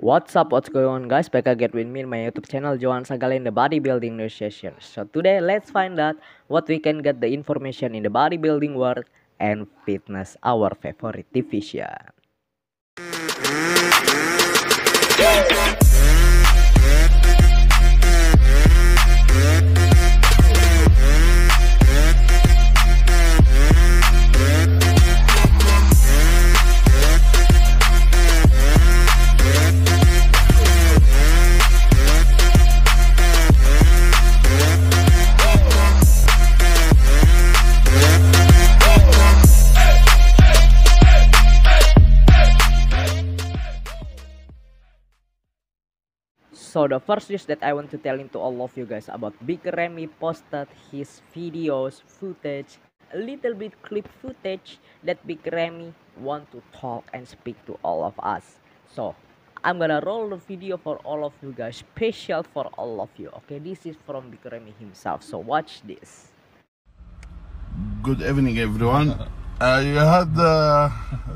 What's up, what's going on guys? Back again with me in my YouTube channel Johan Sagala in the bodybuilding news session. So today let's find out what we can get the information in the bodybuilding world and fitness our favorite division. So the first news that I want to tell into all of you guys about Big Remy posted his videos, footage, a little bit clip footage that Big Remy want to talk and speak to all of us. So I'm gonna roll the video for all of you guys, special for all of you. Okay, this is from Big Remy himself. So watch this. Good evening, everyone. Uh, you had uh,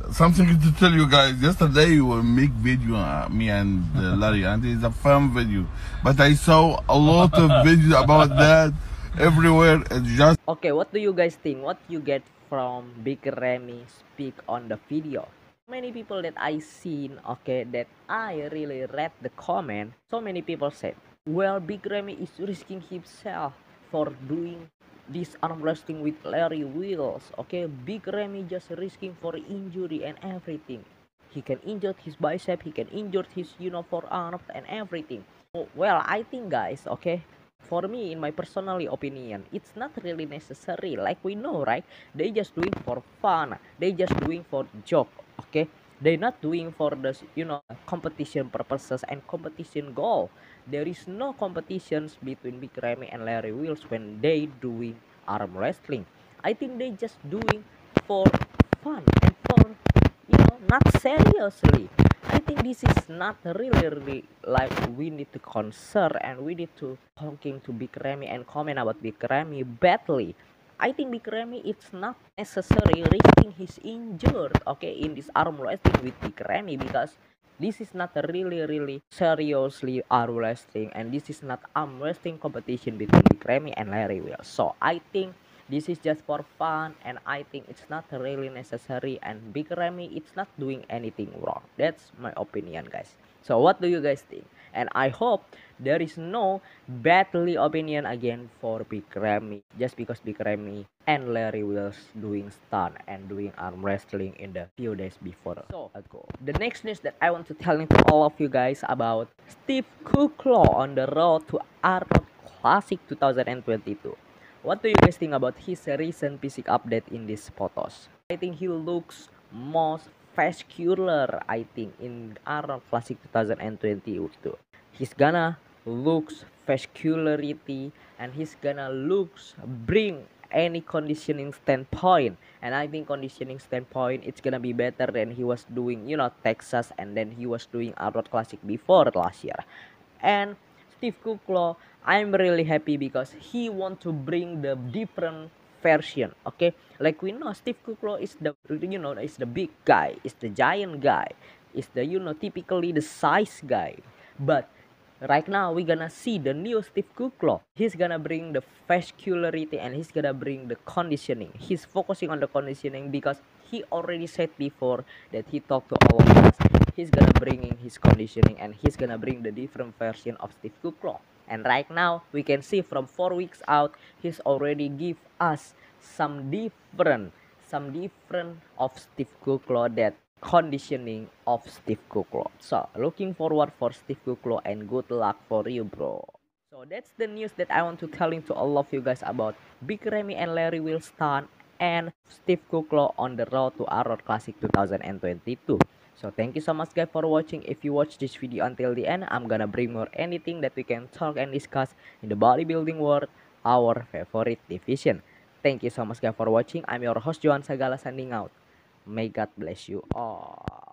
something to tell you guys. Yesterday you make video, uh, me and uh, Larry, and it's a fun video. But I saw a lot of videos about that everywhere. It's just okay. What do you guys think? What you get from Big Remy speak on the video? Many people that I seen, okay, that I really read the comment. So many people said, "Well, Big Remy is risking himself for doing This arm wrestling with Larry Wills. Okay, Big Remy just risking for injury and everything. He can injure his bicep, he can injure his you know forearm and everything. Oh, well, I think guys, okay, for me in my personally opinion, it's not really necessary. Like we know, right? They just doing for fun. They just doing for joke. Okay, They're not doing for the you know competition purposes and competition goal. There is no competitions between Big Ramy and Larry Wills when they doing arm wrestling. I think they just doing for fun and for you know not seriously. I think this is not really, really like we need to concern and we need to talking to Big Remy and comment about Big Remy badly. I think Big Ramy it's not necessary risking his injured okay in this arm wrestling with Big because this is not really really seriously arm wrestling and this is not arm wrestling competition between Big and Larry Will so I think This is just for fun and I think it's not really necessary and Big Remy it's not doing anything wrong. That's my opinion guys. So what do you guys think? And I hope there is no badly opinion again for Big Remy just because Big Remy and Larry Wills doing stunt and doing arm wrestling in the few days before so ago. The next news that I want to tell to all of you guys about Steve Kuklaw on the road to Arnold Classic 2022. What do you guys think about his recent physique update in these photos? I think he looks most vascular, I think, in Arnold Classic 2022. He's gonna looks vascularity and he's gonna looks bring any conditioning standpoint and I think conditioning standpoint it's gonna be better than he was doing you know Texas and then he was doing Arnold Classic before last year and Steve Kuklo, I'm really happy because he want to bring the different version. Okay, like we know, Steve Kuklo is the you know is the big guy, is the giant guy, is the you know typically the size guy. But right now we gonna see the new Steve Kuklo. He's gonna bring the vascularity and he's gonna bring the conditioning. He's focusing on the conditioning because he already said before that he talked to all of us he's gonna bring in his conditioning and he's gonna bring the different version of Steve Kuklo and right now we can see from four weeks out he's already give us some different some different of Steve Kuklo that conditioning of Steve Kuklo so looking forward for Steve Kuklo and good luck for you bro so that's the news that I want to tell to all of you guys about Big Remy and Larry will start and Steve Kuklo on the road to Arrow Classic 2022. So thank you so much guys for watching. If you watch this video until the end, I'm gonna bring more anything that we can talk and discuss in the bodybuilding world, our favorite division. Thank you so much guys for watching. I'm your host Johan Sagala signing out. May God bless you all.